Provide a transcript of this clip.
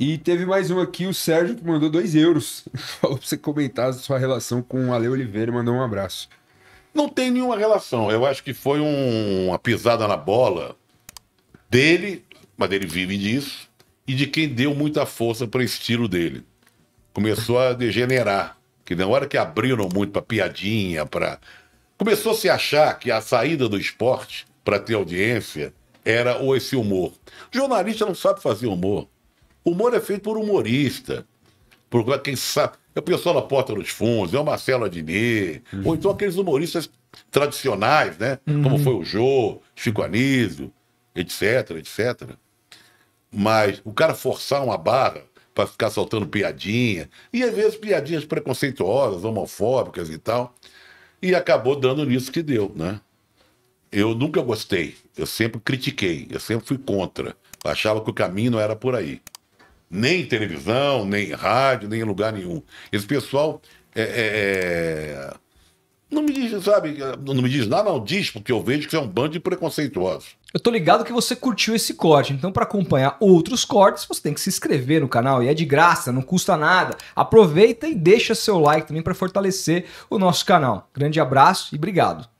E teve mais um aqui, o Sérgio que mandou 2 euros. Falou pra você comentar a sua relação com o Ale Oliveira e mandou um abraço. Não tem nenhuma relação. Eu acho que foi um, uma pisada na bola dele, mas ele vive disso, e de quem deu muita força para o estilo dele. Começou a degenerar. Que na hora que abriram muito para piadinha, para. Começou a se achar que a saída do esporte para ter audiência era ou esse humor. O jornalista não sabe fazer humor. Humor é feito por humorista. Por quem sabe. É o pessoal da Porta dos Fundos, é o Marcelo Adnet, uhum. ou então aqueles humoristas tradicionais, né? Uhum. Como foi o Jô, Chico Anísio, etc, etc. Mas o cara forçar uma barra para ficar soltando piadinha, e às vezes piadinhas preconceituosas, homofóbicas e tal, e acabou dando nisso que deu, né? Eu nunca gostei, eu sempre critiquei, eu sempre fui contra. Achava que o caminho não era por aí. Nem televisão, nem rádio, nem em lugar nenhum. Esse pessoal é, é, é, não me diz, sabe, não me diz nada, não diz, porque eu vejo que você é um bando de preconceituosos. Eu tô ligado que você curtiu esse corte, então para acompanhar outros cortes, você tem que se inscrever no canal e é de graça, não custa nada. Aproveita e deixa seu like também para fortalecer o nosso canal. Grande abraço e obrigado.